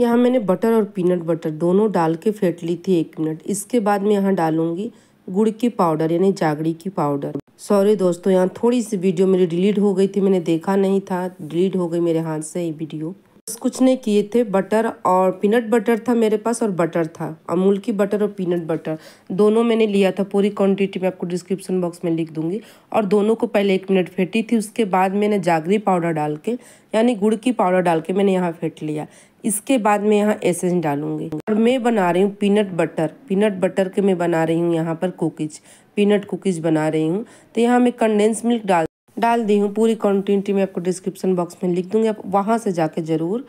यहाँ मैंने बटर और पीनट बटर दोनों डाल के फेंट ली थी एक मिनट इसके बाद मैं यहाँ डालूंगी गुड़ की पाउडर यानी जागड़ी की पाउडर सॉरी दोस्तों यहाँ थोड़ी सी वीडियो मेरी डिलीट हो गई थी मैंने देखा नहीं था डिलीट हो गई मेरे हाथ से ये वीडियो बस कुछ नहीं किए थे बटर और पीनट बटर था मेरे पास और बटर था अमूल की बटर और पीनट बटर दोनों मैंने लिया था पूरी क्वांटिटी मैं आपको डिस्क्रिप्शन बॉक्स में लिख दूंगी और दोनों को पहले एक मिनट फेंटी थी उसके बाद मैंने जागरी पाउडर डाल के यानी गुड़ की पाउडर डाल के मैंने यहाँ फेंट लिया इसके बाद मैं यहाँ एसेंस डालूंगी और मैं बना रही हूँ पीनट बटर पीनट बटर के मैं बना रही हूँ यहाँ पर कुकीज पीनट कुकीज बना रही हूँ तो यहाँ मैं कंडेंस मिल्क डाल डाल दी हूँ पूरी क्वान्टिटी मैं आपको डिस्क्रिप्शन बॉक्स में लिख दूँगी आप वहाँ से जाके ज़रूर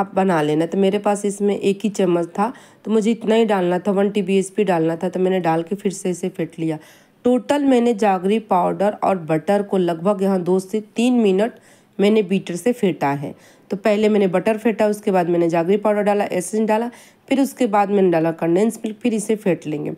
आप बना लेना तो मेरे पास इसमें एक ही चम्मच था तो मुझे इतना ही डालना था वन टी डालना था तो मैंने डाल के फिर से इसे फेंट लिया टोटल मैंने जागरी पाउडर और बटर को लगभग यहाँ दो से तीन मिनट मैंने बीटर से फेंटा है तो पहले मैंने बटर फेंटा उसके बाद मैंने जागरी पाउडर डाला एसिड डाला फिर उसके बाद मैंने डाला कंडेंस मिल्क फिर इसे फेंट लेंगे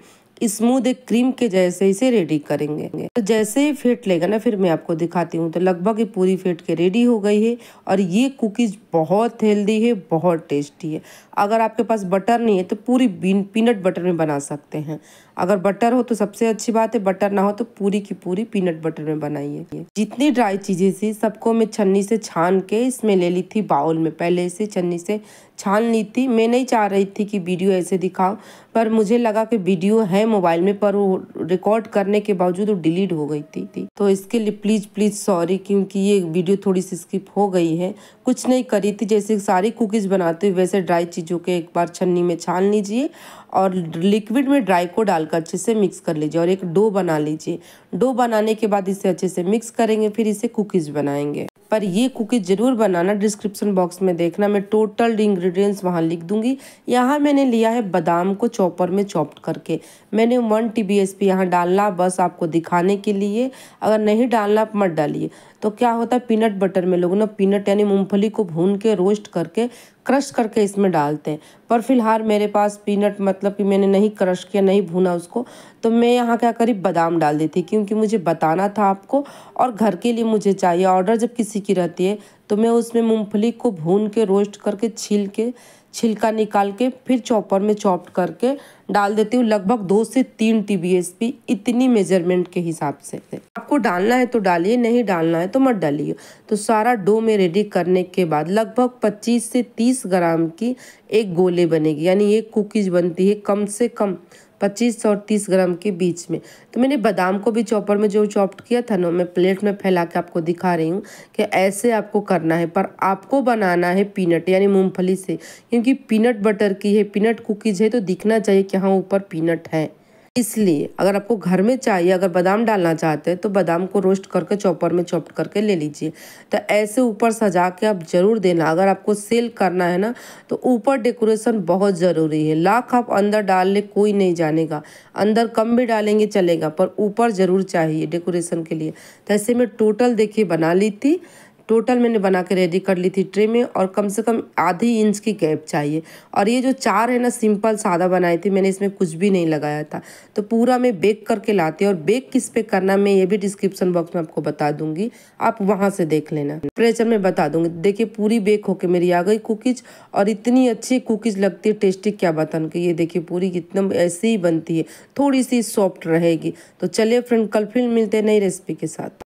स्मूद एक क्रीम के जैसे इसे रेडी करेंगे तो जैसे ही फेट लेगा ना फिर मैं आपको दिखाती हूँ तो लगभग ये पूरी फेट के रेडी हो गई है और ये कुकीज़ बहुत हेल्दी है बहुत टेस्टी है अगर आपके पास बटर नहीं है तो पूरी पीनट बटर में बना सकते हैं अगर बटर हो तो सबसे अच्छी बात है बटर ना हो तो पूरी की पूरी पीनट बटर में बनाइए जितनी ड्राई चीज़ें थी सबको मैं छन्नी से छान के इसमें ले ली थी बाउल में पहले से छन्नी से छान ली थी मैं नहीं चाह रही थी कि वीडियो ऐसे दिखाओ पर मुझे लगा कि वीडियो है मोबाइल में पर वो रिकॉर्ड करने के बावजूद वो डिलीट हो गई थी, थी तो इसके लिए प्लीज़ प्लीज़ सॉरी क्योंकि ये वीडियो थोड़ी सी स्किप हो गई है कुछ नहीं करी थी जैसे सारी कुकीज़ बनाते हुए वैसे ड्राई चीज़ों के एक बार छन्नी में छान लीजिए और लिक्विड में ड्राई को डालकर अच्छे से मिक्स कर लीजिए और एक डो बना लीजिए डो बनाने के बाद इसे अच्छे से मिक्स करेंगे फिर इसे कुकीज़ बनाएंगे पर ये कुकी ज़रूर बनाना डिस्क्रिप्शन बॉक्स में देखना मैं टोटल इंग्रेडिएंट्स वहाँ लिख दूंगी यहाँ मैंने लिया है बादाम को चॉपर में चॉप्ड करके मैंने one T B S P यहाँ डालना बस आपको दिखाने के लिए अगर नहीं डालना आप मत डालिए तो क्या होता है पीनट बटर में लोगों ना पीनट यानी मूँगफली को भून के रोस्ट करके क्रश करके इसमें डालते हैं पर फिलहाल मेरे पास पीनट मतलब कि मैंने नहीं क्रश किया नहीं भुना उसको तो मैं यहाँ क्या करीब बादाम डाल देती क्योंकि मुझे बताना था आपको और घर के लिए मुझे चाहिए ऑर्डर जब किसी की रहती है तो मैं उसमें मूँगफली को भून के रोस्ट करके छील के छिलका निकाल के फिर चॉपर में चॉप करके डाल देती हूँ लगभग दो से तीन टी बी एस पी इतनी मेजरमेंट के हिसाब से आपको डालना है तो डालिए नहीं डालना है तो मत डालिए तो सारा डो में रेडी करने के बाद लगभग 25 से 30 ग्राम की एक गोले बनेगी यानी एक कुकीज़ बनती है कम से कम 25 और 30 ग्राम के बीच में तो मैंने बादाम को भी चॉपर में जो चॉप्ट किया था ना मैं प्लेट में फैला के आपको दिखा रही हूँ कि ऐसे आपको करना है पर आपको बनाना है पीनट यानी मूँगफली से क्योंकि पीनट बटर की है पीनट कुकीज़ है तो दिखना चाहिए कि हाँ ऊपर पीनट है इसलिए अगर आपको घर में चाहिए अगर बादाम डालना चाहते हैं तो बादाम को रोस्ट करके चॉपर में चॉप करके ले लीजिए तो ऐसे ऊपर सजा के आप ज़रूर देना अगर आपको सेल करना है ना तो ऊपर डेकोरेशन बहुत ज़रूरी है लाख आप अंदर डाल ले कोई नहीं जानेगा अंदर कम भी डालेंगे चलेगा पर ऊपर ज़रूर चाहिए डेकोरेशन के लिए तो ऐसे में टोटल देखिए बना ली थी टोटल मैंने बना के रेडी कर ली थी ट्रे में और कम से कम आधी इंच की गैप चाहिए और ये जो चार है ना सिंपल सादा बनाई थी मैंने इसमें कुछ भी नहीं लगाया था तो पूरा मैं बेक करके लाती और बेक किस पे करना मैं ये भी डिस्क्रिप्शन बॉक्स में आपको बता दूंगी आप वहाँ से देख लेना प्रेशर में बता दूंगी देखिए पूरी बेक होके मेरी आ गई कुकीज और इतनी अच्छी कुकीज लगती है टेस्टी क्या बता उनकी ये देखिए पूरी एकदम ऐसे ही बनती है थोड़ी सी सॉफ्ट रहेगी तो चलिए फ्रेंड कल फिर मिलते नई रेसिपी के साथ